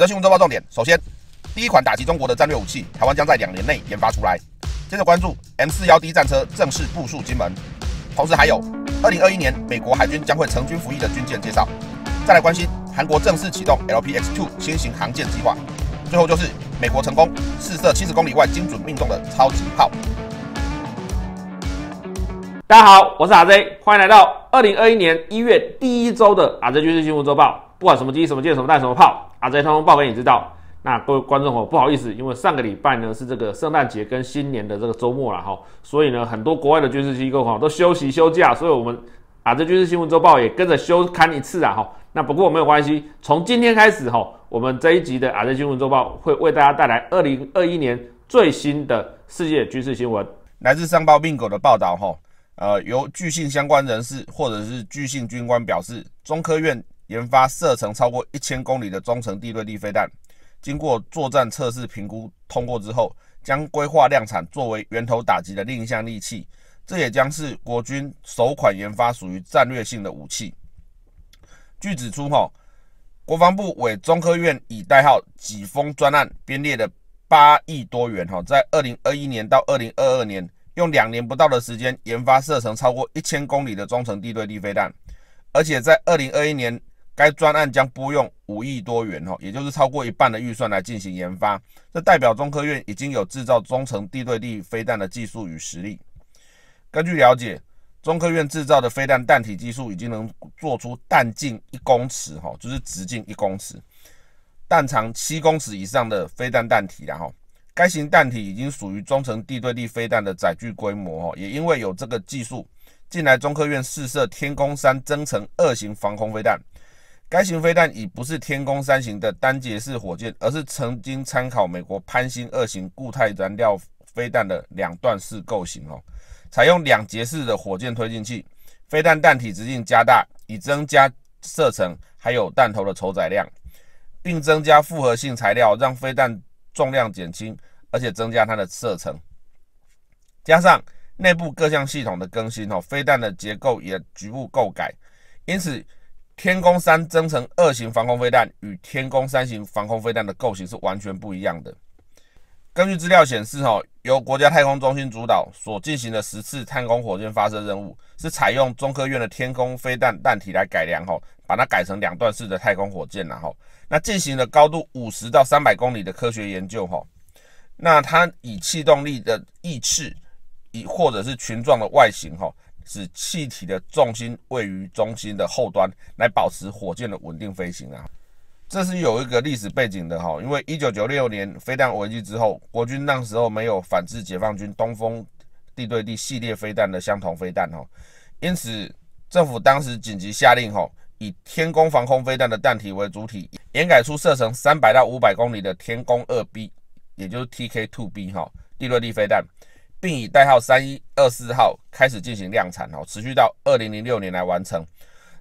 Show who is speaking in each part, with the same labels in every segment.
Speaker 1: 军事新闻周报重点：首先，第一款打击中国的战略武器，台湾将在两年内研发出来。接着关注 M41D 战车正式部署金门，同时还有2021年美国海军将会成军服役的军舰介绍。再来关心韩国正式启动 LPX2 新型航舰计划。最后就是美国成功试射七十公里外精准命中的超级炮。大家好，我是阿 Z，欢迎来到2021年一月第一周的阿 Z 军事新闻周报。不管什么机、什么舰、什么弹、什么炮啊，这通通报给你知道。那各位观众哦，不好意思，因为上个礼拜呢是这个圣诞节跟新年的这个周末了哈，所以呢很多国外的军事机构哈都休息休假，所以我们啊这军事新闻周报也跟着休刊一次啊哈。那不过没有关系，从今天开始哈，我们这一集的啊这新闻周报会为大家带来二零二一年最新的世界军事新闻，来自上报并购的报道哈。呃，由具信相关人士或者是具信军官表示，中科院。研发射程超过一千公里的中程地对地飞弹，经过作战测试评估通过之后，将规划量产作为源头打击的另一项利器。这也将是国军首款研发属于战略性的武器。据指出，哈，国防部委中科院以代号“几峰专案”编列的八亿多元，哈，在二零二一年到二零二二年用两年不到的时间研发射程超过一千公里的中程地对地飞弹，而且在二零二一年。该专案将拨用五亿多元哦，也就是超过一半的预算来进行研发。这代表中科院已经有制造中程地对地飞弹的技术与实力。根据了解，中科院制造的飞弹弹体技术已经能做出弹径一公尺哈，就是直径一公尺，弹长七公尺以上的飞弹弹体然哈。该型弹体已经属于中程地对地飞弹的载具规模哦。也因为有这个技术，近来中科院试射天宫三增程二型防空飞弹。该型飞弹已不是天宫三型的单节式火箭，而是曾经参考美国潘兴二型固态燃料飞弹的两段式构型哦。采用两节式的火箭推进器，飞弹弹体直径加大，以增加射程，还有弹头的储载量，并增加复合性材料，让飞弹重量减轻，而且增加它的射程。加上内部各项系统的更新哦，飞弹的结构也局部构改，因此。天宫三增程二型防空飞弹与天宫三型防空飞弹的构型是完全不一样的。根据资料显示，哈，由国家太空中心主导所进行的十次太空火箭发射任务，是采用中科院的天空飞弹弹体来改良，哈，把它改成两段式的太空火箭，然后那进行了高度五十到三百公里的科学研究，哈，那它以气动力的翼翅，以或者是群状的外形，哈。使气体的重心位于中心的后端，来保持火箭的稳定飞行啊。这是有一个历史背景的哈，因为一九九六年飞弹危机之后，国军那时候没有反制解放军东风地对地系列飞弹的相同飞弹哈，因此政府当时紧急下令哈，以天宫防空飞弹的弹体为主体，延改出射程三百到五百公里的天宫二 B，也就是 t k Two b 哈地对地飞弹。并以代号三一二四号开始进行量产哦，持续到二零零六年来完成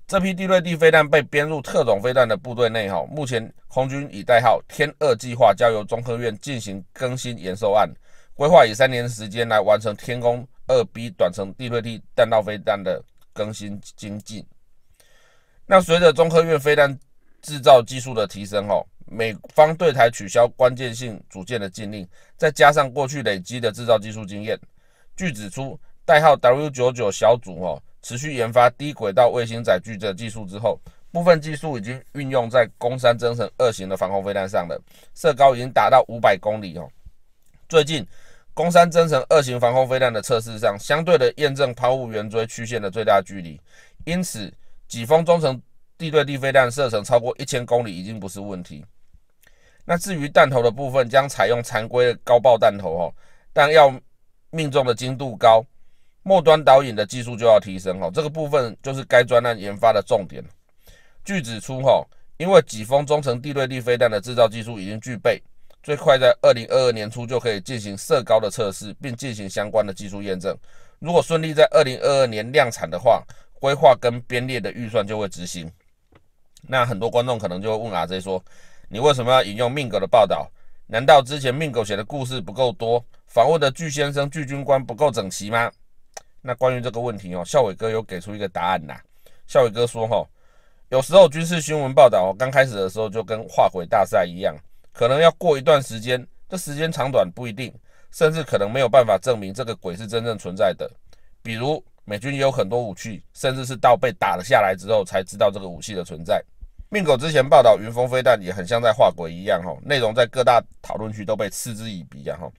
Speaker 1: 这批地对地飞弹被编入特种飞弹的部队内哦。目前空军已代号“天二计划”交由中科院进行更新延寿案，规划以三年时间来完成“天宫二 B” 短程地对地弹道飞弹的更新精进。那随着中科院飞弹制造技术的提升哦。美方对台取消关键性组件的禁令，再加上过去累积的制造技术经验，据指出，代号 W99 小组哦，持续研发低轨道卫星载具的技术之后，部分技术已经运用在攻三增程二型的防空飞弹上了，射高已经达到五百公里哦。最近，攻三增程二型防空飞弹的测试上，相对的验证抛物圆锥曲线的最大距离，因此，己方中程地对地飞弹射程超过一千公里已经不是问题。那至于弹头的部分，将采用常规的高爆弹头哦，但要命中的精度高，末端导引的技术就要提升哦。这个部分就是该专案研发的重点。据指出哈，因为几峰中程地对地飞弹的制造技术已经具备，最快在二零二二年初就可以进行射高的测试，并进行相关的技术验证。如果顺利在二零二二年量产的话，规划跟编列的预算就会执行。那很多观众可能就会问阿 Z 说。你为什么要引用命狗的报道？难道之前命狗写的故事不够多，访问的巨先生、巨军官不够整齐吗？那关于这个问题哦，校伟哥有给出一个答案呐。校伟哥说哈，有时候军事新闻报道刚开始的时候就跟画鬼大赛一样，可能要过一段时间，这时间长短不一定，甚至可能没有办法证明这个鬼是真正存在的。比如美军有很多武器，甚至是到被打了下来之后才知道这个武器的存在。命狗之前报道云峰飞弹也很像在画鬼一样哈，内容在各大讨论区都被嗤之以鼻啊哈。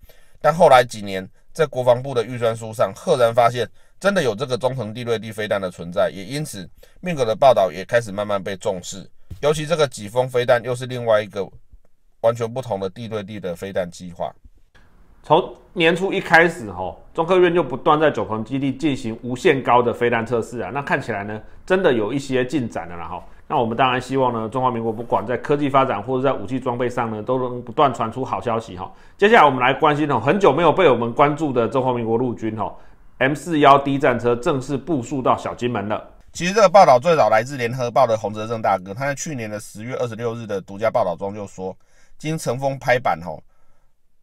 Speaker 1: 但后来几年在国防部的预算书上赫然发现真的有这个中程地对地飞弹的存在，也因此命狗的报道也开始慢慢被重视。尤其这个几峰飞弹又是另外一个完全不同的地对地的飞弹计划。从年初一开始哈，中科院就不断在九鹏基地进行无限高的飞弹测试啊，那看起来呢真的有一些进展了哈。那我们当然希望呢，中华民国不管在科技发展或者在武器装备上呢，都能不断传出好消息哈。接下来我们来关心哦，很久没有被我们关注的中华民国陆军哈，M 四幺 D 战车正式部署到小金门了。其实这个报道最早来自联合报的洪泽正大哥，他在去年的十月二十六日的独家报道中就说，经乘风拍板哈，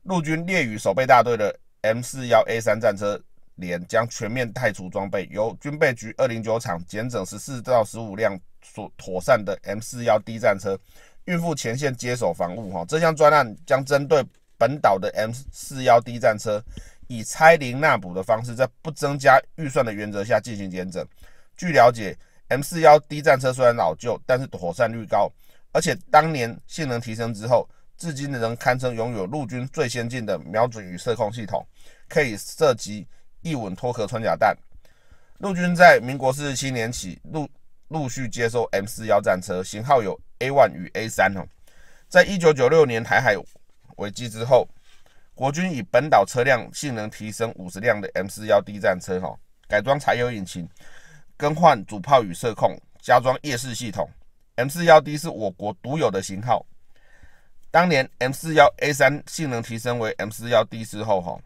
Speaker 1: 陆军列屿守备大队的 M 四幺 A 三战车连将全面汰除装备，由军备局二零九厂减整十四到十五辆。所妥善的 m 四幺 d 战车，运赴前线接手防务。哈，这项专案将针对本岛的 m 四幺 d 战车，以拆零纳补的方式，在不增加预算的原则下进行检整。据了解 m 四幺 d 战车虽然老旧，但是妥善率高，而且当年性能提升之后，至今仍堪称拥有陆军最先进的瞄准与射控系统，可以射击一吻脱壳穿甲弹。陆军在民国四十七年起陆陆续接收 M 四幺战车型号有 A one 与 A 三哦，在一九九六年台海危机之后，国军以本岛车辆性能提升五十辆的 M 四幺 D 战车哦，改装柴油引擎，更换主炮与射控，加装夜视系统。M 四幺 D 是我国独有的型号。当年 M 四幺 A 三性能提升为 M 四幺 D 之后哈，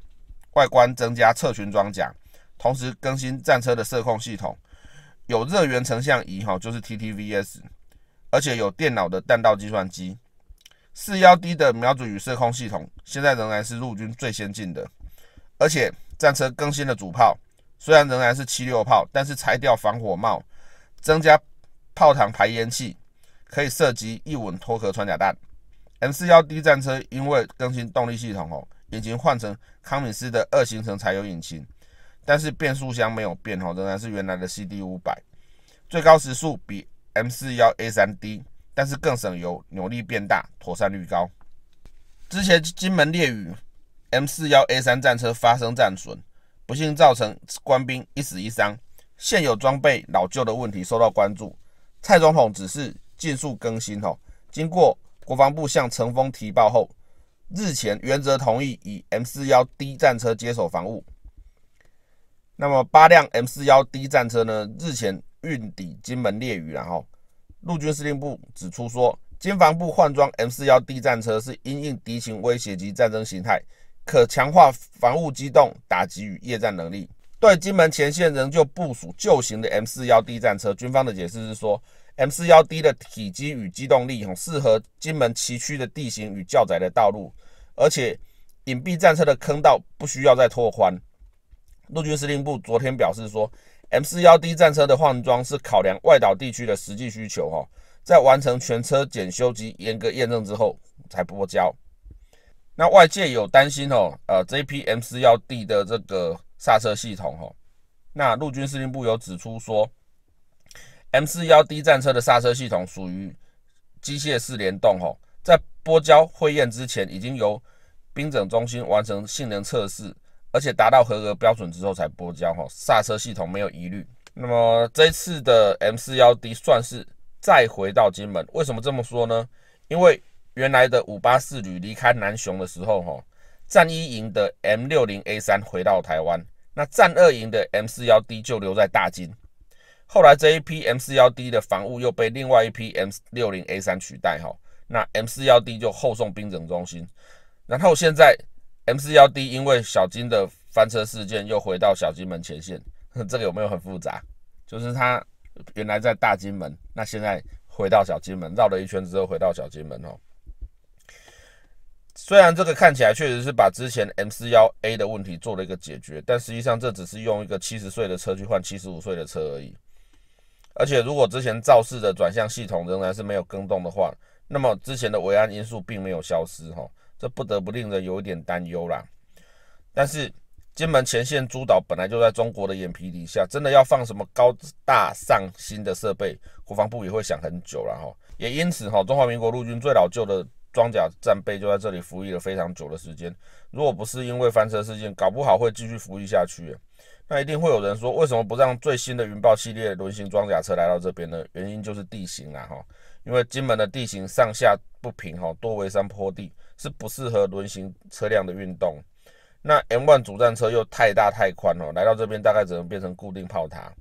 Speaker 1: 外观增加侧裙装甲，同时更新战车的射控系统。有热源成像仪，哈，就是 T T V S，而且有电脑的弹道计算机，四幺 D 的瞄准与射控系统，现在仍然是陆军最先进的。而且战车更新了主炮，虽然仍然是七六炮，但是拆掉防火帽，增加炮膛排烟器，可以射击一稳脱壳穿甲弹。M 四幺 D 战车因为更新动力系统，哦，引擎换成康米斯的二行程柴油引擎。但是变速箱没有变哦，仍然是原来的 C D 五百，最高时速比 M 四幺 A 三低，但是更省油，扭力变大，妥善率高。之前金门烈雨，M 四幺 A 三战车发生战损，不幸造成官兵一死一伤，现有装备老旧的问题受到关注。蔡总统指示尽速更新哦。经过国防部向陈峰提报后，日前原则同意以 M 四幺 D 战车接手防务。那么八辆 M 四幺 D 战车呢？日前运抵金门列屿，然后陆军司令部指出说，军防部换装 M 四幺 D 战车是因应敌情威胁及战争形态，可强化防务机动、打击与夜战能力。对金门前线仍旧部署旧型的 M 四幺 D 战车，军方的解释是说，M 四幺 D 的体积与机动力，吼适合金门崎岖的地形与较窄的道路，而且隐蔽战车的坑道不需要再拓宽。陆军司令部昨天表示说，M41D 战车的换装是考量外岛地区的实际需求，哈，在完成全车检修及严格验证之后才拨交。那外界有担心哦，呃，这批 M41D 的这个刹车系统，哈，那陆军司令部有指出说，M41D 战车的刹车系统属于机械式联动，哈，在拨交会验之前，已经由兵整中心完成性能测试。而且达到合格标准之后才拨交哈，刹车系统没有疑虑。那么这次的 m 四幺 d 算是再回到金门，为什么这么说呢？因为原来的五八四旅离开南雄的时候哈，战一营的 m 六零 a 三回到台湾，那战二营的 m 四幺 d 就留在大金。后来这一批 m 四幺 d 的防务又被另外一批 m 六零 a 三取代哈，那 m 四幺 d 就后送兵整中心，然后现在。M41D 因为小金的翻车事件又回到小金门前线，这个有没有很复杂？就是它原来在大金门，那现在回到小金门，绕了一圈之后回到小金门哦。虽然这个看起来确实是把之前 M41A 的问题做了一个解决，但实际上这只是用一个七十岁的车去换七十五岁的车而已。而且如果之前肇事的转向系统仍然是没有更动的话，那么之前的违安因素并没有消失哈。这不得不令人有一点担忧啦。但是金门前线诸岛本来就在中国的眼皮底下，真的要放什么高大上新的设备，国防部也会想很久了哈。也因此哈，中华民国陆军最老旧的装甲战备就在这里服役了非常久的时间。如果不是因为翻车事件，搞不好会继续服役下去。那一定会有人说，为什么不让最新的云豹系列轮型装甲车来到这边呢？原因就是地形啊哈。因为金门的地形上下不平哈，多为山坡地，是不适合轮行车辆的运动。那 M1 主战车又太大太宽哦，来到这边大概只能变成固定炮塔。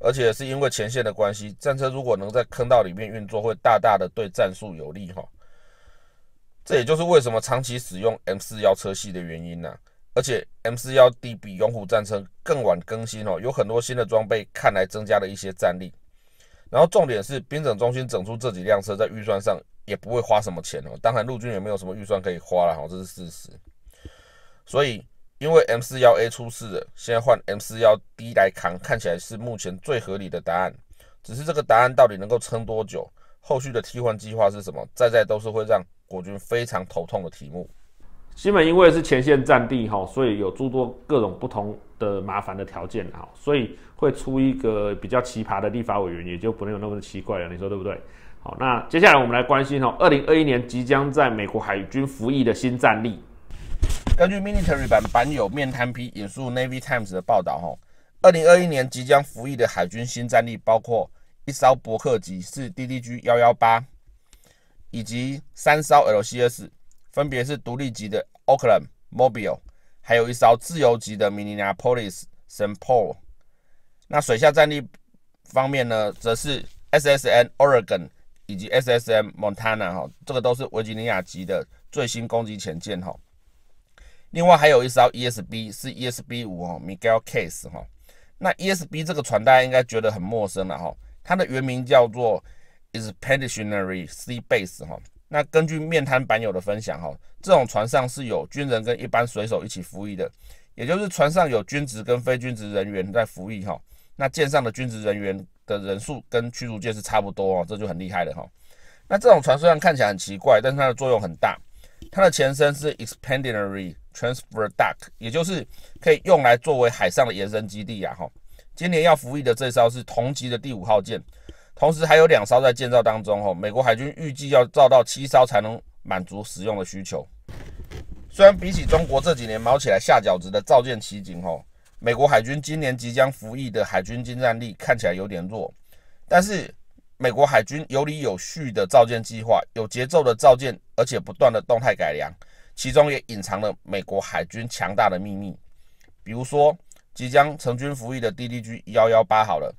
Speaker 1: 而且是因为前线的关系，战车如果能在坑道里面运作，会大大的对战术有利哈。这也就是为什么长期使用 M41 车系的原因呐。而且 M41D 比用虎战车更晚更新哦，有很多新的装备，看来增加了一些战力。然后重点是，兵整中心整出这几辆车，在预算上也不会花什么钱哦。当然，陆军也没有什么预算可以花了，好，这是事实。所以，因为 m 四幺 a 出事了，现在换 m 四幺 d 来扛，看起来是目前最合理的答案。只是这个答案到底能够撑多久，后续的替换计划是什么，再再都是会让国军非常头痛的题目。西门因为是前线战地哈，所以有诸多各种不同的麻烦的条件哈，所以会出一个比较奇葩的立法委员，也就不能有那么奇怪了，你说对不对？好，那接下来我们来关心哈，二零二一年即将在美国海军服役的新战力。根据 Military 版版有面瘫批引述 Navy Times 的报道哈，二零二一年即将服役的海军新战力包括一艘伯克级是 DDG 幺幺八，以及三艘 LCS。分别是独立级的 Oakland、Mobile，还有一艘自由级的 m i n i n a Police、s i n a p o 那水下战力方面呢，则是 s s n Oregon 以及 SSM Montana 哈，这个都是维吉尼亚级的最新攻击潜舰哈。另外还有一艘 ESB，是 ESB 五哈 Miguel Case 哈。那 ESB 这个船大家应该觉得很陌生了哈，它的原名叫做 Expeditionary Sea Base 哈。那根据面瘫版友的分享哈，这种船上是有军人跟一般水手一起服役的，也就是船上有军职跟非军职人员在服役哈。那舰上的军职人员的人数跟驱逐舰是差不多哦，这就很厉害了哈。那这种船虽然看起来很奇怪，但是它的作用很大。它的前身是 Expandingary Transfer Dock，也就是可以用来作为海上的延伸基地呀哈。今年要服役的这艘是同级的第五号舰。同时还有两艘在建造当中哦，美国海军预计要造到七艘才能满足使用的需求。虽然比起中国这几年毛起来下饺子的造舰奇景吼，美国海军今年即将服役的海军近战力看起来有点弱，但是美国海军有理有序的造舰计划，有节奏的造舰，而且不断的动态改良，其中也隐藏了美国海军强大的秘密。比如说即将成军服役的 DDG 幺幺八好了，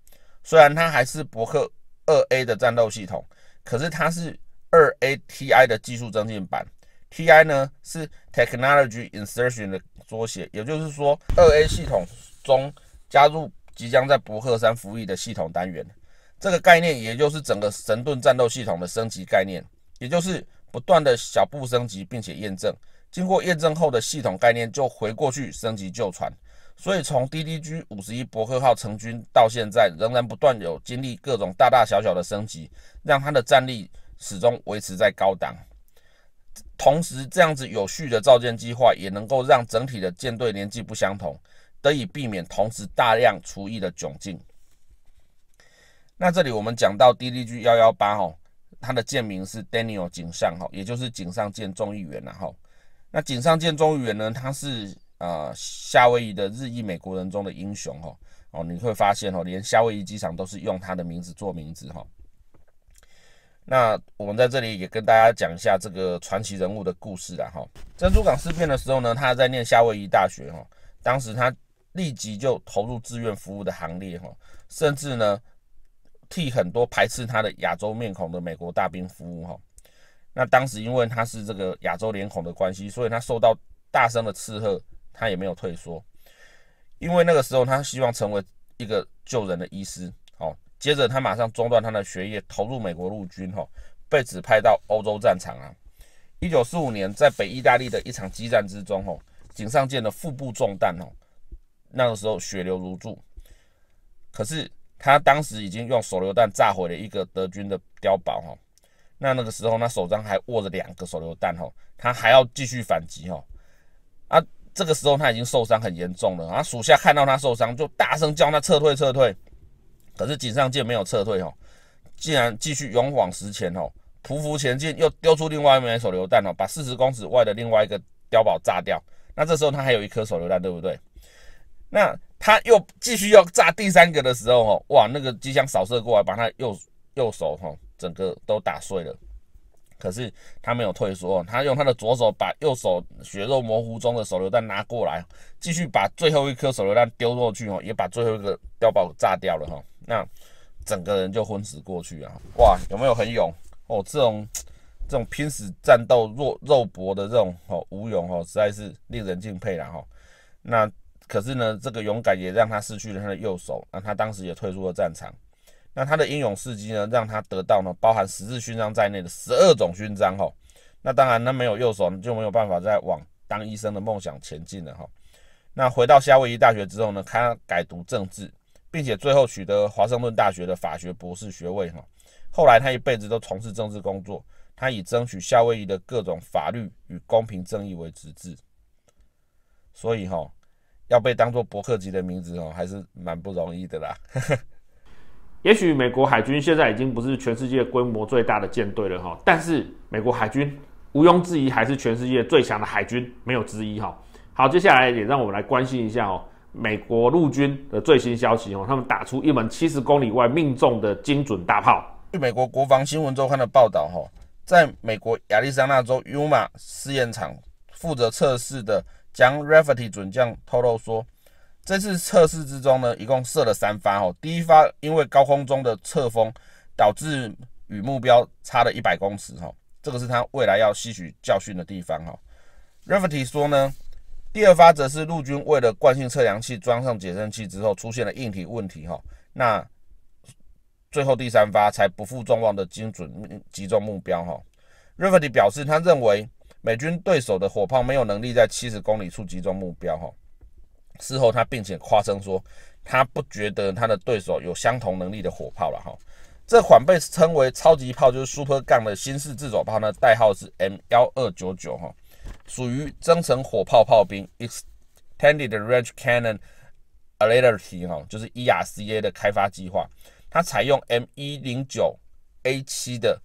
Speaker 1: 虽然它还是伯克。二 A 的战斗系统，可是它是二 ATI 的技术增进版。TI 呢是 Technology Insertion 的缩写，也就是说，二 A 系统中加入即将在伯克山服役的系统单元。这个概念，也就是整个神盾战斗系统的升级概念，也就是不断的小步升级，并且验证。经过验证后的系统概念，就回过去升级旧船。所以从 DDG 五十一伯克号成军到现在，仍然不断有经历各种大大小小的升级，让它的战力始终维持在高档。同时，这样子有序的造舰计划也能够让整体的舰队年纪不相同，得以避免同时大量除役的窘境。那这里我们讲到 DDG 幺幺八哈，它的舰名是 Daniel 井上哈，也就是井上舰中议员了后。那井上舰中议员呢，它是。啊，夏威夷的日裔美国人中的英雄哈哦，你会发现哦，连夏威夷机场都是用他的名字做名字哈。那我们在这里也跟大家讲一下这个传奇人物的故事啊哈。珍珠港事变的时候呢，他在念夏威夷大学哈，当时他立即就投入志愿服务的行列哈，甚至呢替很多排斥他的亚洲面孔的美国大兵服务哈。那当时因为他是这个亚洲脸孔的关系，所以他受到大声的斥喝。他也没有退缩，因为那个时候他希望成为一个救人的医师。好，接着他马上中断他的学业，投入美国陆军。哈，被指派到欧洲战场啊。一九四五年，在北意大利的一场激战之中，哈，井上健的腹部中弹，哦，那个时候血流如注。可是他当时已经用手榴弹炸毁了一个德军的碉堡，哈。那那个时候，那手上还握着两个手榴弹，哈，他还要继续反击，哈。啊。这个时候他已经受伤很严重了，然后属下看到他受伤就大声叫他撤退撤退，可是井上健没有撤退哦，竟然继续勇往直前哦，匍匐前进又丢出另外一枚手榴弹哦，把四十公尺外的另外一个碉堡炸掉。那这时候他还有一颗手榴弹对不对？那他又继续要炸第三个的时候哦，哇，那个机枪扫射过来把他右右手哈整个都打碎了。可是他没有退缩，他用他的左手把右手血肉模糊中的手榴弹拿过来，继续把最后一颗手榴弹丢过去哦，也把最后一个碉堡炸掉了哈。那整个人就昏死过去啊！哇，有没有很勇哦？这种这种拼死战斗、弱肉搏的这种哦，无勇哦，实在是令人敬佩了哈。那可是呢，这个勇敢也让他失去了他的右手，那他当时也退出了战场。那他的英勇事迹呢，让他得到呢包含十字勋章在内的十二种勋章哈。那当然，那没有右手就没有办法再往当医生的梦想前进了哈。那回到夏威夷大学之后呢，他改读政治，并且最后取得华盛顿大学的法学博士学位哈。后来他一辈子都从事政治工作，他以争取夏威夷的各种法律与公平正义为职至。所以哈，要被当做博客级的名字哦，还是蛮不容易的啦。也许美国海军现在已经不是全世界规模最大的舰队了哈，但是美国海军毋庸置疑还是全世界最强的海军，没有之一哈。好，接下来也让我们来关心一下哦，美国陆军的最新消息哦，他们打出一门七十公里外命中的精准大炮。据美国国防新闻周刊的报道哈，在美国亚利桑那州 Yuma 试验场负责测试的将 Rafferty 准将透露说。这次测试之中呢，一共射了三发哦。第一发因为高空中的侧风导致与目标差了一百公尺哦，这个是他未来要吸取教训的地方哦。r e v e r t y 说呢，第二发则是陆军为了惯性测量器装上减震器之后出现了硬体问题哈。那最后第三发才不负众望的精准击中目标哈。r e v e r t y 表示他认为美军对手的火炮没有能力在七十公里处击中目标哈。事后，他并且夸称说，他不觉得他的对手有相同能力的火炮了哈。这款被称为超级炮，就是 Super Gun 的新式自走炮呢，代号是 M1299 哈，属于增程火炮炮兵 Extended Range Cannon a e r t y 哈，就是 ERCA 的开发计划。它采用 M109A7 的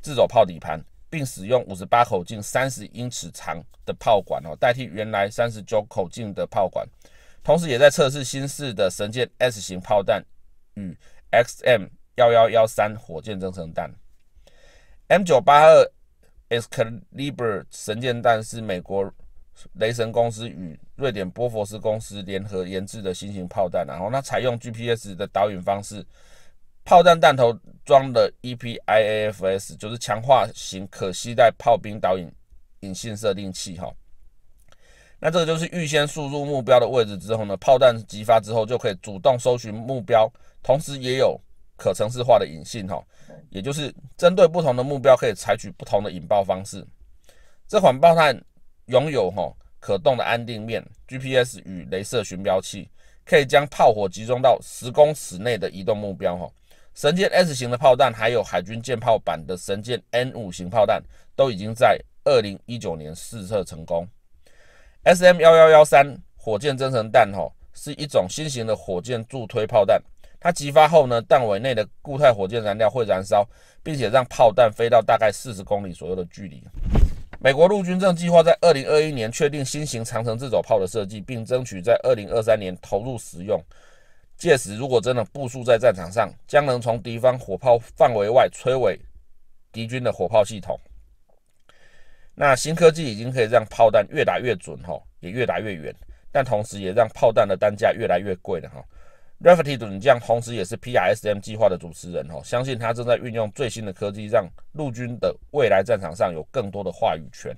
Speaker 1: 自走炮底盘。并使用五十八口径、三十英尺长的炮管哦，代替原来三十九口径的炮管，同时也在测试新式的神箭 S 型炮弹与 XM 幺幺幺三火箭增程弹。M 九八二 Excalibur 神箭弹是美国雷神公司与瑞典波佛斯公司联合研制的新型炮弹，然后它采用 GPS 的导引方式。炮弹弹头装的 EPIAFS 就是强化型，可携带炮兵导引引信设定器哈。那这个就是预先输入目标的位置之后呢，炮弹击发之后就可以主动搜寻目标，同时也有可程式化的引信哈，也就是针对不同的目标可以采取不同的引爆方式。这款炮弹拥有哈可动的安定面、GPS 与镭射巡标器，可以将炮火集中到十公尺内的移动目标哈。神剑 S 型的炮弹，还有海军舰炮版的神剑 N 五型炮弹，都已经在二零一九年试射成功。SM 幺幺幺三火箭增程弹，哈，是一种新型的火箭助推炮弹。它激发后呢，弹尾内的固态火箭燃料会燃烧，并且让炮弹飞到大概四十公里左右的距离。美国陆军正计划在二零二一年确定新型长城自走炮的设计，并争取在二零二三年投入使用。届时如果真的部署在战场上，将能从敌方火炮范围外摧毁敌军的火炮系统。那新科技已经可以让炮弹越打越准哈，也越打越远，但同时也让炮弹的单价越来越贵了哈。Raferty 准将同时也是 PRSM 计划的主持人哈，相信他正在运用最新的科技，让陆军的未来战场上有更多的话语权。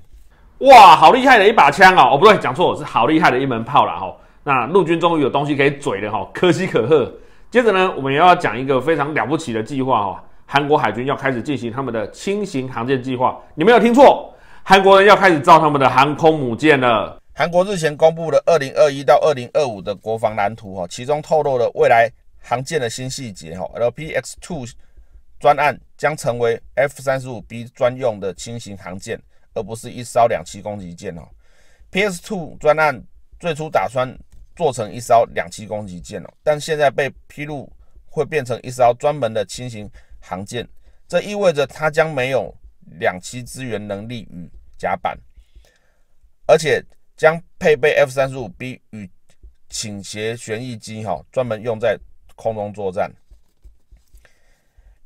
Speaker 1: 哇，好厉害的一把枪哦！哦，不对，讲错，是好厉害的一门炮了哈。那陆军终于有东西可以嘴了哈，可喜可贺。接着呢，我们要讲一个非常了不起的计划哈，韩国海军要开始进行他们的轻型航舰计划。你没有听错，韩国人要开始造他们的航空母舰了。韩国日前公布了二零二一到二零二五的国防蓝图哈，其中透露了未来航舰的新细节哈。L P X Two 专案将成为 F 三十五 B 专用的轻型航舰，而不是一艘两栖攻击舰哦。P S Two 专案最初打算。做成一艘两栖攻击舰了，但现在被披露会变成一艘专门的轻型航舰，这意味着它将没有两栖支援能力与甲板，而且将配备 F 三十五 B 与倾斜旋翼机，哈，专门用在空中作战。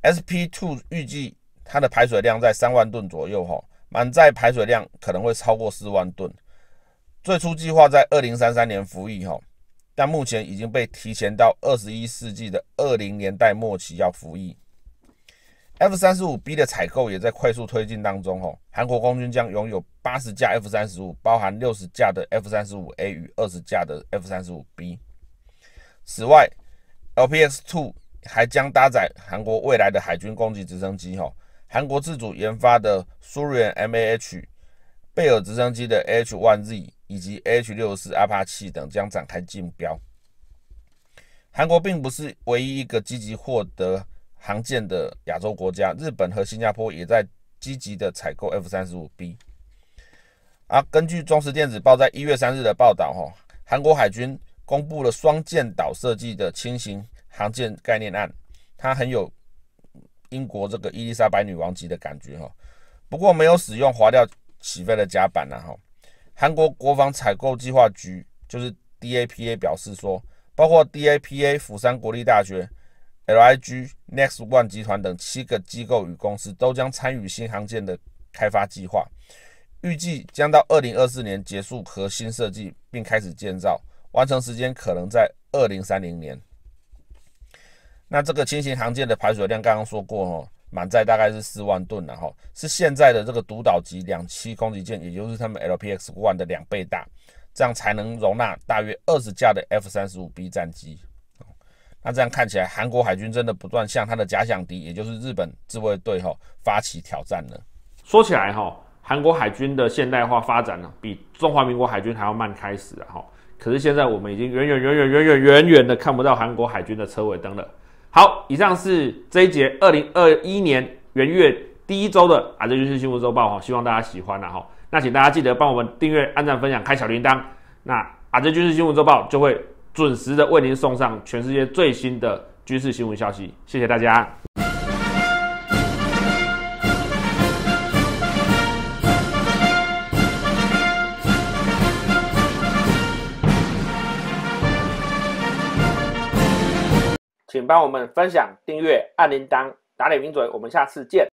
Speaker 1: SP two 预计它的排水量在三万吨左右，哈，满载排水量可能会超过四万吨。最初计划在二零三三年服役哈，但目前已经被提前到二十一世纪的二零年代末期要服役。F 三十五 B 的采购也在快速推进当中哈，韩国空军将拥有八十架 F 三十五，包含六十架的 F 三十五 A 与二十架的 F 三十五 B。此外，LPS two 还将搭载韩国未来的海军攻击直升机哈，韩国自主研发的苏瑞 M A H。贝尔直升机的 H1Z 以及 H64 阿帕奇等将展开竞标。韩国并不是唯一一个积极获得航舰的亚洲国家，日本和新加坡也在积极的采购 F 三十五 B。而根据《中时电子报》在一月三日的报道，哈，韩国海军公布了双舰岛设计的轻型航舰概念案，它很有英国这个伊丽莎白女王级的感觉，哈。不过没有使用滑吊起飞的甲板呐，哈，韩国国防采购计划局就是 DAPA 表示说，包括 DAPA、釜山国立大学、LIG、NextOne 集团等七个机构与公司都将参与新航舰的开发计划，预计将到二零二四年结束核心设计，并开始建造，完成时间可能在二零三零年。那这个轻型航舰的排水量，刚刚说过哦。满载大概是四万吨，然后是现在的这个独岛级两栖攻击舰，也就是他们 l p x one 的两倍大，这样才能容纳大约二十架的 F35B 战机。那这样看起来，韩国海军真的不断向他的假想敌，也就是日本自卫队，哈，发起挑战了。说起来，哈，韩国海军的现代化发展呢，比中华民国海军还要慢开始啊，哈。可是现在我们已经远远远远远远远远的看不到韩国海军的车尾灯了。好，以上是这一节二零二一年元月第一周的啊，这军事新闻周报哈，希望大家喜欢呐哈。那请大家记得帮我们订阅、按赞、分享、开小铃铛，那啊，这军事新闻周报就会准时的为您送上全世界最新的军事新闻消息。谢谢大家。请帮我们分享、订阅、按铃铛、打脸、名嘴，我们下次见。